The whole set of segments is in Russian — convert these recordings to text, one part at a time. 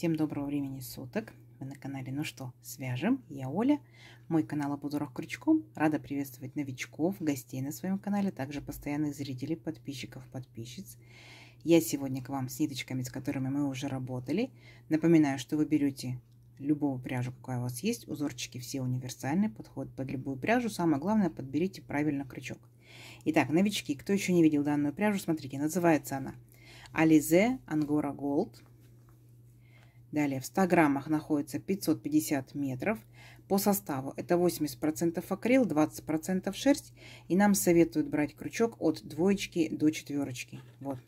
Всем доброго времени суток! Вы на канале «Ну что, свяжем?» Я Оля, мой канал «А «Об узорах крючком». Рада приветствовать новичков, гостей на своем канале, также постоянных зрителей, подписчиков, подписчиц. Я сегодня к вам с ниточками, с которыми мы уже работали. Напоминаю, что вы берете любую пряжу, какая у вас есть. Узорчики все универсальные, подходят под любую пряжу. Самое главное, подберите правильно крючок. Итак, новички, кто еще не видел данную пряжу, смотрите, называется она Ализе Ангора Голд Далее в 100 граммах находится 550 метров. По составу это 80% акрил, 20% шерсть. И нам советуют брать крючок от двоечки до четверочки. Вот.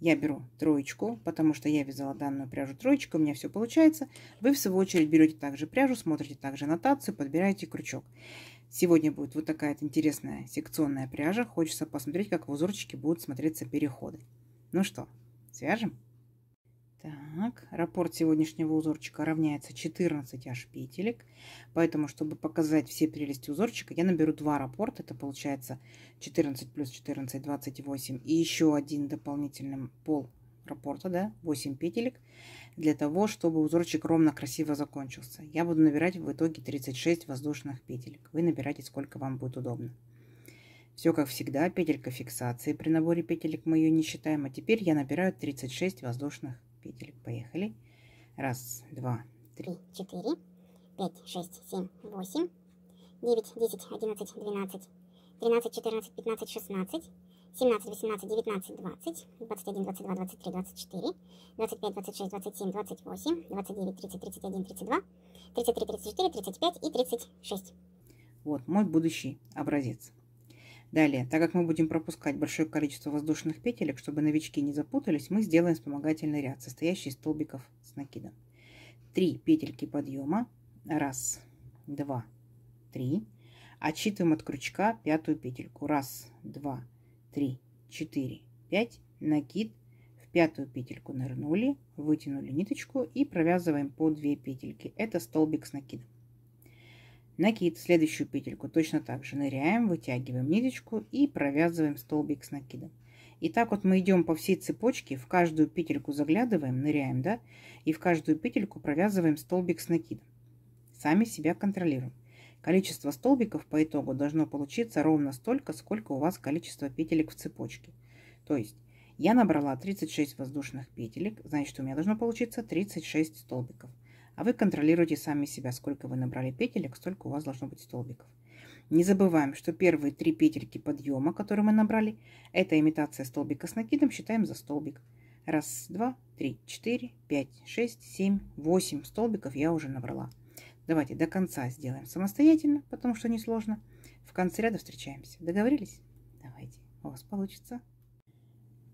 Я беру троечку, потому что я вязала данную пряжу троечкой, у меня все получается. Вы, в свою очередь, берете также пряжу, смотрите также аннотацию, подбираете крючок. Сегодня будет вот такая интересная секционная пряжа. Хочется посмотреть, как в узорчике будут смотреться переходы. Ну что, свяжем? Так, раппорт сегодняшнего узорчика равняется 14 аж петелек. Поэтому, чтобы показать все прелести узорчика, я наберу два раппорта. Это получается 14 плюс 14, 28. И еще один дополнительным пол раппорта, да, 8 петелек. Для того, чтобы узорчик ровно красиво закончился. Я буду набирать в итоге 36 воздушных петелек. Вы набирайте сколько вам будет удобно. Все как всегда, петелька фиксации. При наборе петелек мы ее не считаем. А теперь я набираю 36 воздушных петелек. Поехали. Раз, два, три, четыре, пять, шесть, семь, восемь, девять, десять, одиннадцать, двенадцать, тринадцать, четырнадцать, пятнадцать, шестнадцать, семнадцать, восемнадцать, девятнадцать, двадцать, двадцать один, двадцать два, двадцать три, двадцать четыре, двадцать пять, двадцать шесть, двадцать семь, двадцать восемь, двадцать девять, тридцать, тридцать один, тридцать два, тридцать три, тридцать четыре, тридцать пять и тридцать шесть. Вот мой будущий образец. Далее, так как мы будем пропускать большое количество воздушных петелек, чтобы новички не запутались, мы сделаем вспомогательный ряд, состоящий из столбиков с накидом. 3 петельки подъема, 1, 2, 3. Отсчитываем от крючка пятую петельку. 1, 2, 3, 4, 5. Накид. В пятую петельку нырнули, вытянули ниточку и провязываем по 2 петельки. Это столбик с накидом. Накид, следующую петельку точно так же ныряем, вытягиваем ниточку и провязываем столбик с накидом. И так вот мы идем по всей цепочке, в каждую петельку заглядываем, ныряем, да, и в каждую петельку провязываем столбик с накидом. Сами себя контролируем. Количество столбиков по итогу должно получиться ровно столько, сколько у вас количество петелек в цепочке. То есть я набрала 36 воздушных петелек, значит у меня должно получиться 36 столбиков. А вы контролируете сами себя, сколько вы набрали петелек, столько у вас должно быть столбиков. Не забываем, что первые три петельки подъема, которые мы набрали, это имитация столбика с накидом, считаем за столбик. Раз, два, три, четыре, пять, шесть, семь, восемь столбиков я уже набрала. Давайте до конца сделаем самостоятельно, потому что несложно. В конце ряда встречаемся. Договорились? Давайте. У вас получится.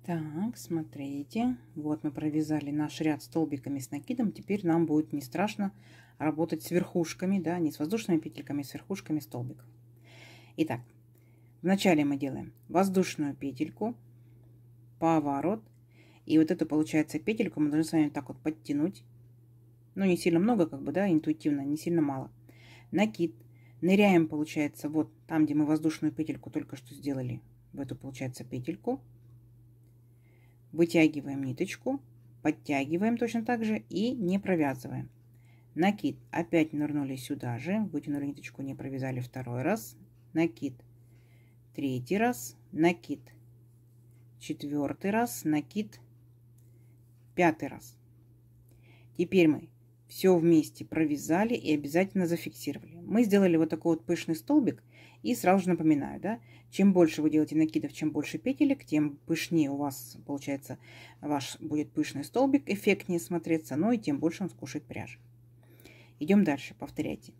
Так, смотрите, вот мы провязали наш ряд столбиками с накидом. Теперь нам будет не страшно работать с верхушками, да, не с воздушными петельками, а с верхушками столбик. Итак, вначале мы делаем воздушную петельку, поворот. И вот эту, получается, петельку мы должны с вами так вот подтянуть. Ну, не сильно много, как бы, да, интуитивно, не сильно мало. Накид. Ныряем, получается, вот там, где мы воздушную петельку только что сделали, в эту, получается, петельку Вытягиваем ниточку, подтягиваем точно так же и не провязываем. Накид. Опять нырнули сюда же, вытянули ниточку, не провязали второй раз. Накид. Третий раз. Накид. Четвертый раз. Накид. Пятый раз. Теперь мы все вместе провязали и обязательно зафиксировали. Мы сделали вот такой вот пышный столбик. И сразу же напоминаю, да, чем больше вы делаете накидов, чем больше петелек, тем пышнее у вас, получается, ваш будет пышный столбик, эффектнее смотреться, но ну и тем больше он скушает пряжи. Идем дальше, повторяйте.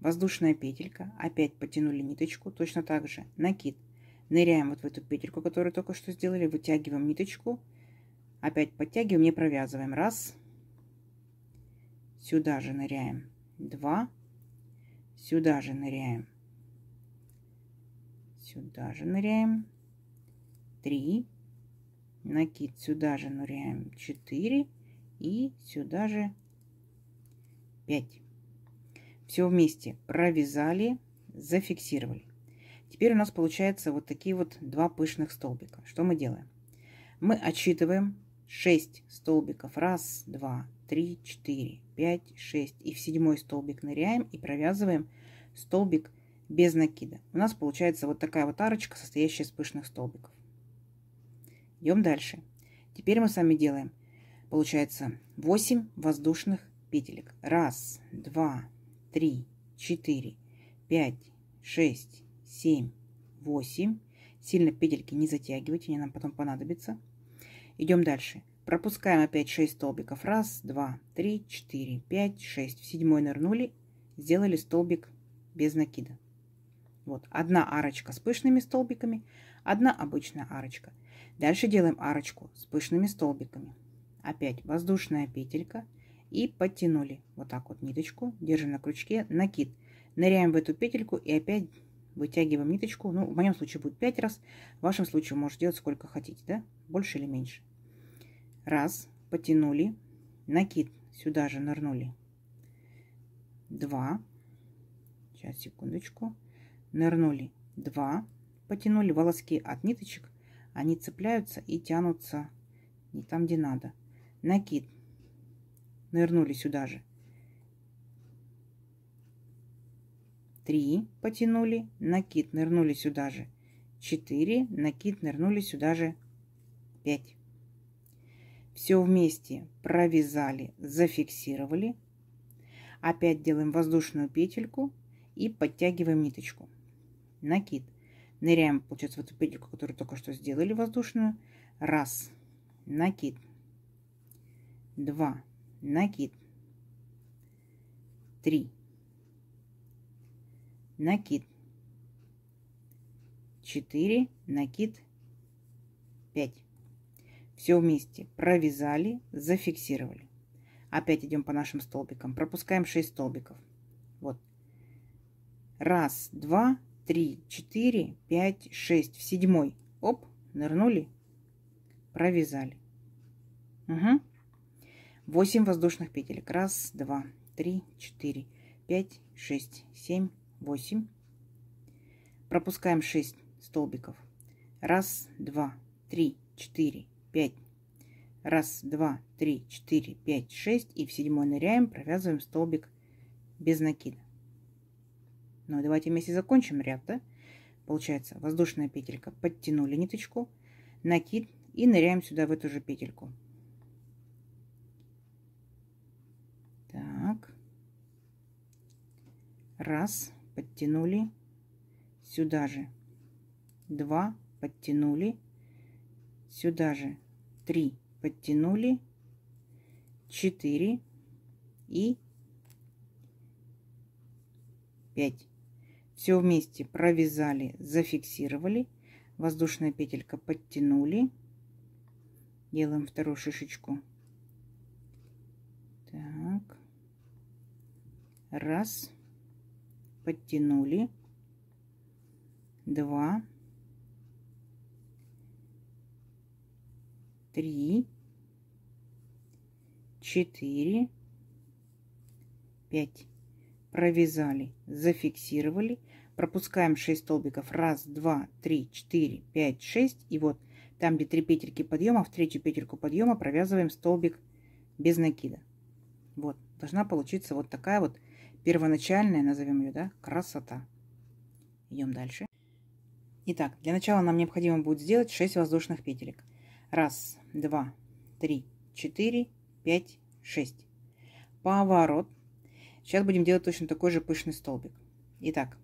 Воздушная петелька, опять потянули ниточку, точно так же накид. Ныряем вот в эту петельку, которую только что сделали, вытягиваем ниточку, опять подтягиваем, не провязываем. Раз, Сюда же ныряем. Два. Сюда же ныряем. Сюда же ныряем. Три. Накид сюда же ныряем. Четыре. И сюда же пять. Все вместе провязали, зафиксировали. Теперь у нас получается вот такие вот два пышных столбика. Что мы делаем? Мы отсчитываем 6 столбиков. Раз, два, 3, 4, 5, 6 и в седьмой столбик ныряем и провязываем столбик без накида. У нас получается вот такая вот арочка, состоящая из пышных столбиков. Идем дальше. Теперь мы с вами делаем, получается, 8 воздушных петелек. Раз, два, три, четыре, пять, шесть, семь, восемь. Сильно петельки не затягивайте, они нам потом понадобятся. Идем дальше. Пропускаем опять 6 столбиков. Раз, два, три, четыре, пять, шесть. В седьмой нырнули, сделали столбик без накида. Вот одна арочка с пышными столбиками, одна обычная арочка. Дальше делаем арочку с пышными столбиками. Опять воздушная петелька и подтянули вот так вот ниточку, держим на крючке, накид. Ныряем в эту петельку и опять вытягиваем ниточку. Ну, в моем случае будет 5 раз, в вашем случае можете делать сколько хотите, да, больше или меньше. Раз, потянули, накид, сюда же нырнули. Два, сейчас, секундочку, нырнули. Два, потянули волоски от ниточек, они цепляются и тянутся не там, где надо. Накид, нырнули сюда же. Три, потянули, накид, нырнули сюда же. Четыре, накид, нырнули сюда же. Пять. Все вместе провязали, зафиксировали. Опять делаем воздушную петельку и подтягиваем ниточку. Накид. Ныряем, получается, в эту петельку, которую только что сделали воздушную. Раз. Накид. Два. Накид. Три. Накид. четыре, накид пять. Все вместе провязали, зафиксировали. Опять идем по нашим столбикам. Пропускаем 6 столбиков. Вот. Раз, два, три, четыре, пять, шесть. В седьмой. Оп, нырнули, провязали. Угу. 8 воздушных петелек. Раз, два, три, четыре, пять, шесть, семь, восемь. Пропускаем 6 столбиков. Раз, два, три, четыре, 5. Раз, два, три, четыре, пять, шесть. И в седьмой ныряем, провязываем столбик без накида. Ну, давайте вместе закончим ряд, да? Получается, воздушная петелька, подтянули ниточку, накид и ныряем сюда в эту же петельку. Так. Раз, подтянули, сюда же. Два, подтянули, сюда же. 3 подтянули, 4 и 5. Все вместе провязали, зафиксировали, воздушная петелька подтянули, делаем вторую шишечку. Так, раз, подтянули, два, три, четыре, пять. Провязали, зафиксировали. Пропускаем 6 столбиков. Раз, два, три, четыре, пять, шесть. И вот там, где три петельки подъема, в третью петельку подъема провязываем столбик без накида. Вот, должна получиться вот такая вот первоначальная, назовем ее, да, красота. Идем дальше. Итак, для начала нам необходимо будет сделать 6 воздушных петелек. Раз, 2, 3, 4, 5, 6. Поворот. Сейчас будем делать точно такой же пышный столбик. Итак,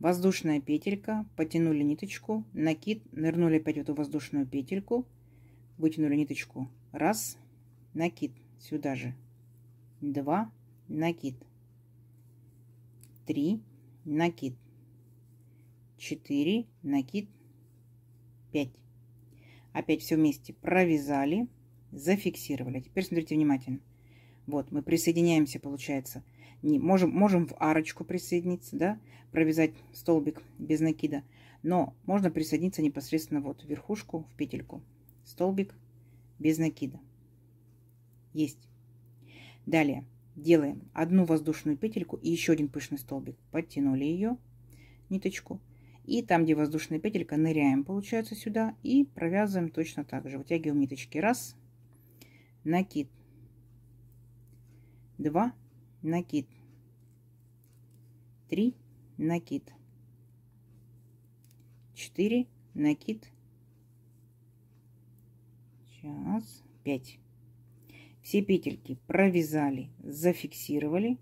воздушная петелька, потянули ниточку, накид, нырнули опять в эту воздушную петельку, вытянули ниточку. Раз, накид сюда же. Два, накид. Три, накид. Четыре, накид. Пять. Опять все вместе провязали, зафиксировали. Теперь смотрите внимательно. Вот, мы присоединяемся, получается. Не, можем, можем в арочку присоединиться, да, провязать столбик без накида. Но можно присоединиться непосредственно вот в верхушку, в петельку. Столбик без накида. Есть. Далее делаем одну воздушную петельку и еще один пышный столбик. Подтянули ее, ниточку. И там, где воздушная петелька, ныряем, получается, сюда. И провязываем точно так же. Вытягиваем ниточки. Раз. Накид. Два. Накид. Три. Накид. Четыре. Накид. Сейчас. Пять. Все петельки провязали, зафиксировали.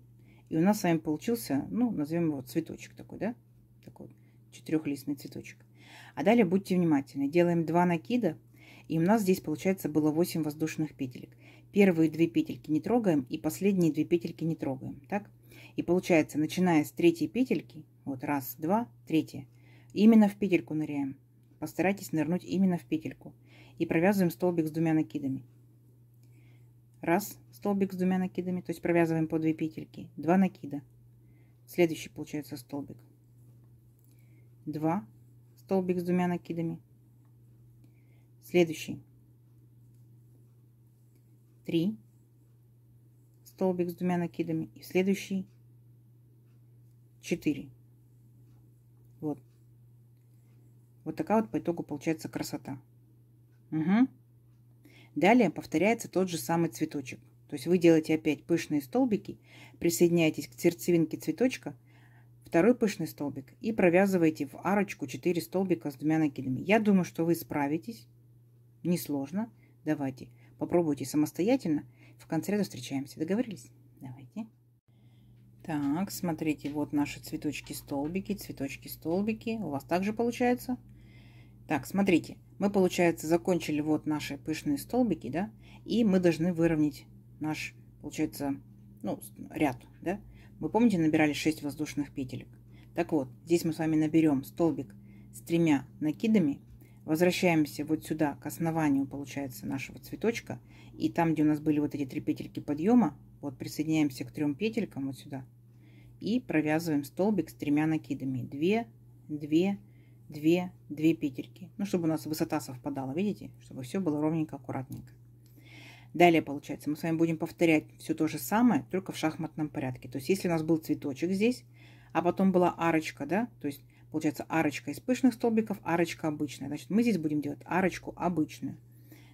И у нас с вами получился, ну, назовем его цветочек такой, да? Такой вот четырехлистный цветочек. А далее будьте внимательны. Делаем два накида, и у нас здесь получается было 8 воздушных петелек. Первые две петельки не трогаем, и последние две петельки не трогаем. Так? И получается, начиная с третьей петельки, вот раз, два, третья, именно в петельку ныряем. Постарайтесь нырнуть именно в петельку. И провязываем столбик с двумя накидами. Раз столбик с двумя накидами, то есть провязываем по две петельки, два накида. Следующий получается столбик. 2 столбик с двумя накидами следующий 3 столбик с двумя накидами и следующий 4 вот вот такая вот по итогу получается красота угу. далее повторяется тот же самый цветочек то есть вы делаете опять пышные столбики присоединяетесь к сердцевинке цветочка второй пышный столбик и провязываете в арочку 4 столбика с двумя накидами. Я думаю, что вы справитесь. Несложно. Давайте, попробуйте самостоятельно. В конце ряда встречаемся. Договорились? Давайте. Так, смотрите, вот наши цветочки-столбики, цветочки-столбики. У вас также получается? Так, смотрите, мы, получается, закончили вот наши пышные столбики, да, и мы должны выровнять наш, получается, ну, ряд, да. Вы помните, набирали 6 воздушных петелек? Так вот, здесь мы с вами наберем столбик с тремя накидами. Возвращаемся вот сюда, к основанию, получается, нашего цветочка. И там, где у нас были вот эти три петельки подъема, вот присоединяемся к трем петелькам вот сюда. И провязываем столбик с тремя накидами. 2, 2, 2, 2 петельки. Ну, чтобы у нас высота совпадала, видите? Чтобы все было ровненько, аккуратненько. Далее, получается, мы с вами будем повторять все то же самое, только в шахматном порядке. То есть, если у нас был цветочек здесь, а потом была арочка, да, то есть, получается, арочка из пышных столбиков, арочка обычная. Значит, мы здесь будем делать арочку обычную.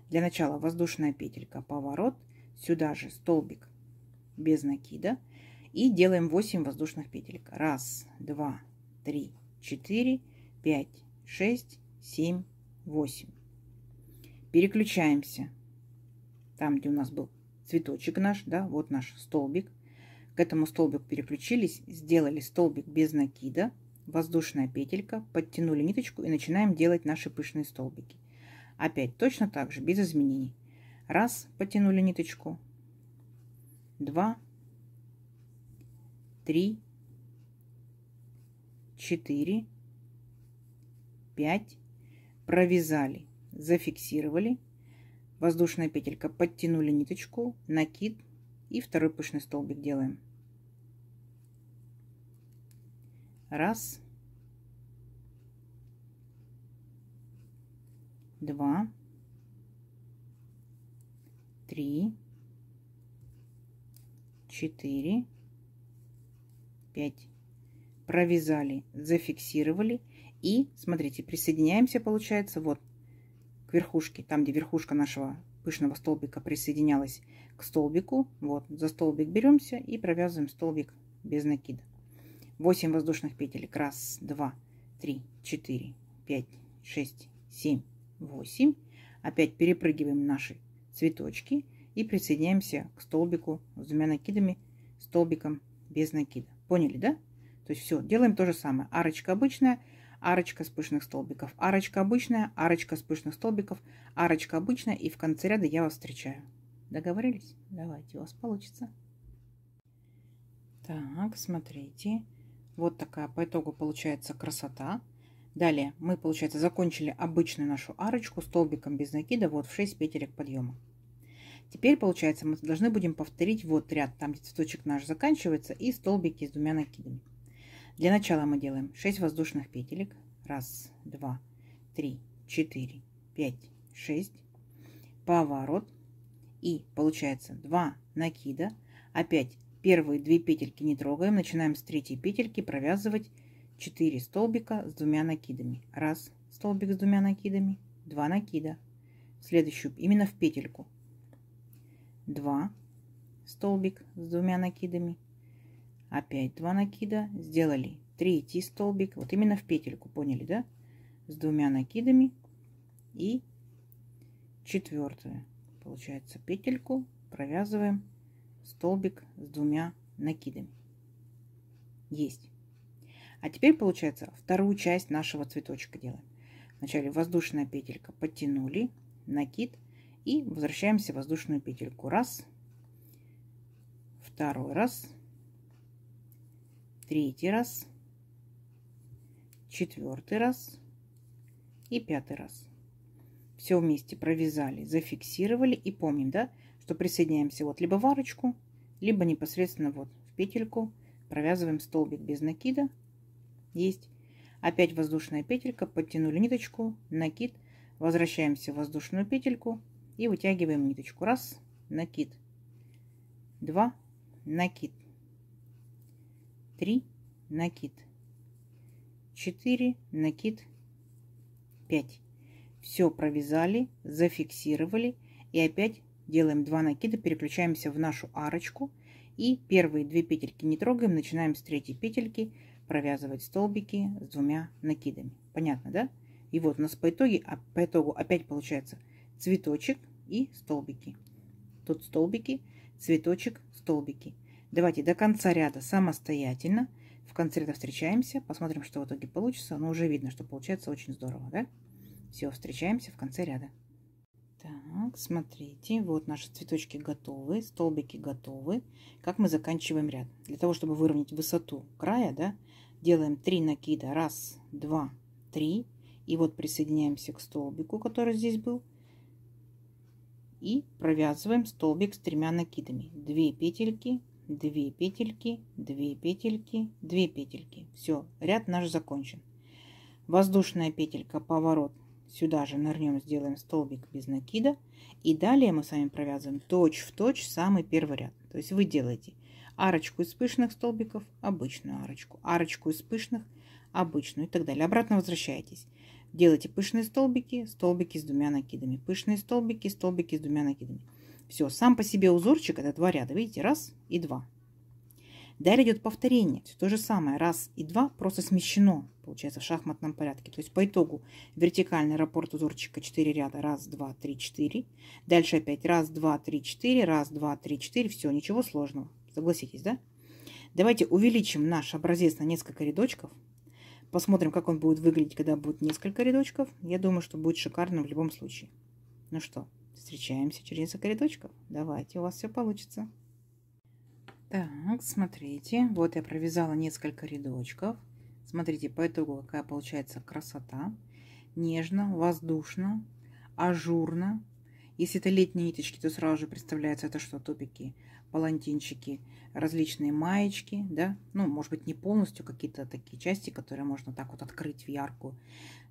Для начала воздушная петелька, поворот, сюда же столбик без накида. И делаем 8 воздушных петелек. Раз, два, три, четыре, пять, шесть, семь, восемь. Переключаемся там, где у нас был цветочек наш, да, вот наш столбик. К этому столбику переключились, сделали столбик без накида, воздушная петелька, подтянули ниточку и начинаем делать наши пышные столбики. Опять точно так же, без изменений. Раз, потянули ниточку, два, три, четыре, пять, провязали, зафиксировали воздушная петелька, подтянули ниточку, накид и второй пышный столбик делаем. Раз, два, три, четыре, пять. Провязали, зафиксировали и, смотрите, присоединяемся, получается, вот верхушке, там, где верхушка нашего пышного столбика присоединялась к столбику. Вот, за столбик беремся и провязываем столбик без накида. 8 воздушных петелек. Раз, два, три, четыре, пять, шесть, семь, восемь. Опять перепрыгиваем наши цветочки и присоединяемся к столбику с двумя накидами, столбиком без накида. Поняли, да? То есть все, делаем то же самое. Арочка обычная, арочка с пышных столбиков, арочка обычная, арочка с пышных столбиков, арочка обычная, и в конце ряда я вас встречаю. Договорились? Давайте, у вас получится. Так, смотрите. Вот такая по итогу получается красота. Далее мы, получается, закончили обычную нашу арочку столбиком без накида вот в 6 петелек подъема. Теперь, получается, мы должны будем повторить вот ряд, там, где цветочек наш заканчивается, и столбики с двумя накидами. Для начала мы делаем 6 воздушных петелек. Раз, два, три, четыре, пять, шесть. Поворот. И получается 2 накида. Опять первые две петельки не трогаем. Начинаем с третьей петельки провязывать 4 столбика с двумя накидами. Раз столбик с двумя накидами, два накида. В следующую, именно в петельку. два столбик с двумя накидами, Опять два накида. Сделали третий столбик. Вот именно в петельку, поняли, да? С двумя накидами. И четвертую, получается, петельку провязываем столбик с двумя накидами. Есть. А теперь, получается, вторую часть нашего цветочка делаем. Вначале воздушная петелька подтянули, накид и возвращаемся в воздушную петельку. Раз, второй раз, третий раз, четвертый раз и пятый раз. Все вместе провязали, зафиксировали и помним, да, что присоединяемся вот либо в арочку, либо непосредственно вот в петельку, провязываем столбик без накида, есть. Опять воздушная петелька, подтянули ниточку, накид, возвращаемся в воздушную петельку и вытягиваем ниточку. Раз, накид, два, накид, 3. Накид. 4. Накид. 5. Все провязали, зафиксировали и опять делаем 2 накида, переключаемся в нашу арочку и первые две петельки не трогаем, начинаем с третьей петельки провязывать столбики с двумя накидами. Понятно, да? И вот у нас по, итоге, а, по итогу опять получается цветочек и столбики. Тут столбики, цветочек, столбики. Давайте до конца ряда самостоятельно. В конце ряда встречаемся, посмотрим, что в итоге получится. Но ну, уже видно, что получается очень здорово, да? Все, встречаемся в конце ряда. Так, смотрите, вот наши цветочки готовы, столбики готовы. Как мы заканчиваем ряд? Для того, чтобы выровнять высоту края, да, делаем 3 накида. Раз, два, три. И вот присоединяемся к столбику, который здесь был. И провязываем столбик с тремя накидами. 2 петельки, 2 петельки, 2 петельки, 2 петельки. Все, ряд наш закончен. Воздушная петелька, поворот. Сюда же нырнем, сделаем столбик без накида. И далее мы с вами провязываем точь в точь самый первый ряд. То есть вы делаете арочку из пышных столбиков, обычную арочку, арочку из пышных, обычную и так далее. Обратно возвращаетесь. Делайте пышные столбики, столбики с двумя накидами, пышные столбики, столбики с двумя накидами. Все, сам по себе узорчик это два ряда. Видите, раз и два. Далее идет повторение. Все то же самое. Раз и два просто смещено, получается, в шахматном порядке. То есть по итогу вертикальный раппорт узорчика 4 ряда. Раз, два, три, четыре. Дальше опять раз, два, три, четыре. Раз, два, три, четыре. Все, ничего сложного. Согласитесь, да? Давайте увеличим наш образец на несколько рядочков. Посмотрим, как он будет выглядеть, когда будет несколько рядочков. Я думаю, что будет шикарно в любом случае. Ну что, Встречаемся через несколько рядочков. Давайте, у вас все получится. Так, смотрите, вот я провязала несколько рядочков. Смотрите, по итогу какая получается красота. Нежно, воздушно, ажурно. Если это летние ниточки, то сразу же представляется это что? Топики, палантинчики, различные маечки, да? Ну, может быть, не полностью, какие-то такие части, которые можно так вот открыть в яркую.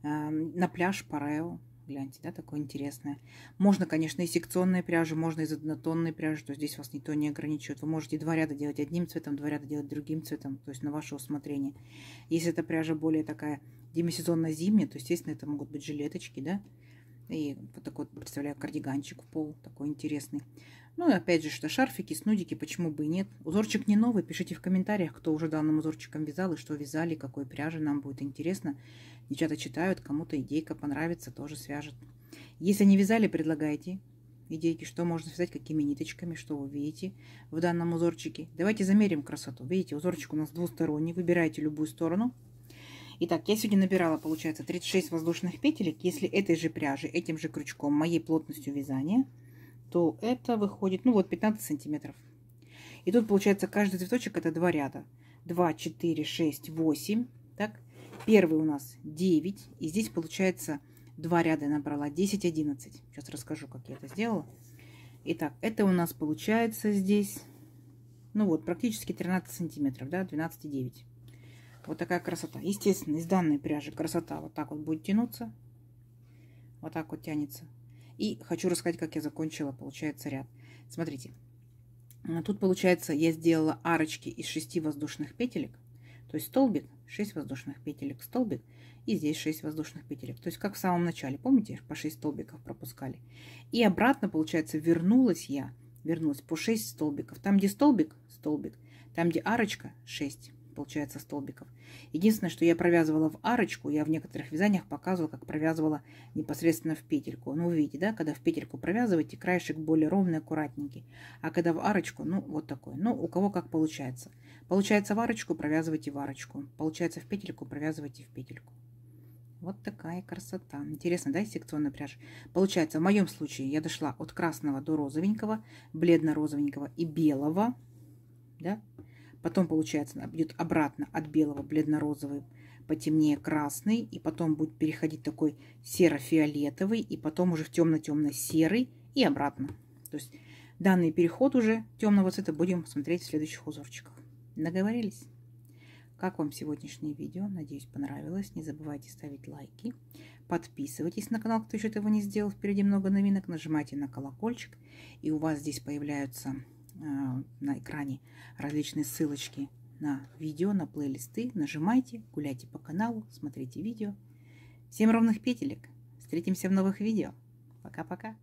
Эм, на пляж Парео Гляньте, да, такое интересное. Можно, конечно, и секционные пряжи, можно и однотонной пряжи, то здесь вас никто не ограничивает. Вы можете два ряда делать одним цветом, два ряда делать другим цветом, то есть на ваше усмотрение. Если эта пряжа более такая демисезонно-зимняя, то, естественно, это могут быть жилеточки, да, и вот такой, представляю, кардиганчик в пол, такой интересный. Ну и опять же, что шарфики, снудики, почему бы и нет. Узорчик не новый, пишите в комментариях, кто уже данным узорчиком вязал и что вязали, какой пряжи, нам будет интересно. Девчата читают, кому-то идейка понравится, тоже свяжет. Если не вязали, предлагайте идейки, что можно связать, какими ниточками, что вы видите в данном узорчике. Давайте замерим красоту. Видите, узорчик у нас двусторонний, выбирайте любую сторону. Итак, я сегодня набирала, получается, 36 воздушных петелек. Если этой же пряжи, этим же крючком, моей плотностью вязания – то это выходит, ну вот 15 сантиметров. И тут получается каждый цветочек это два ряда. 2, 4, 6, 8. Так, первый у нас 9. И здесь получается два ряда я набрала 10, 11. Сейчас расскажу, как я это сделала. Итак, это у нас получается здесь, ну вот, практически 13 сантиметров, да, 12,9. Вот такая красота. Естественно, из данной пряжи красота вот так вот будет тянуться. Вот так вот тянется. И хочу рассказать, как я закончила, получается, ряд. Смотрите, а, тут, получается, я сделала арочки из 6 воздушных петелек, то есть столбик, 6 воздушных петелек, столбик, и здесь 6 воздушных петелек. То есть, как в самом начале, помните, по 6 столбиков пропускали. И обратно, получается, вернулась я, вернулась по 6 столбиков. Там, где столбик, столбик, там, где арочка, 6 получается, столбиков. Единственное, что я провязывала в арочку, я в некоторых вязаниях показывала, как провязывала непосредственно в петельку. Ну, вы видите, да, когда в петельку провязываете, краешек более ровный, аккуратненький. А когда в арочку, ну, вот такой. Ну, у кого как получается. Получается в арочку, провязывайте в арочку. Получается в петельку, провязывайте в петельку. Вот такая красота. Интересно, да, секционная пряжа? Получается, в моем случае я дошла от красного до розовенького, бледно-розовенького и белого. Да? Потом, получается, идет обратно от белого бледно-розовый, потемнее красный, и потом будет переходить такой серо-фиолетовый, и потом уже в темно-темно-серый, и обратно. То есть данный переход уже темного цвета будем смотреть в следующих узорчиках. Договорились? Как вам сегодняшнее видео? Надеюсь, понравилось. Не забывайте ставить лайки. Подписывайтесь на канал, кто еще этого не сделал. Впереди много новинок. Нажимайте на колокольчик. И у вас здесь появляются Э, на экране различные ссылочки на видео, на плейлисты. Нажимайте, гуляйте по каналу, смотрите видео. Всем ровных петелек. Встретимся в новых видео. Пока-пока.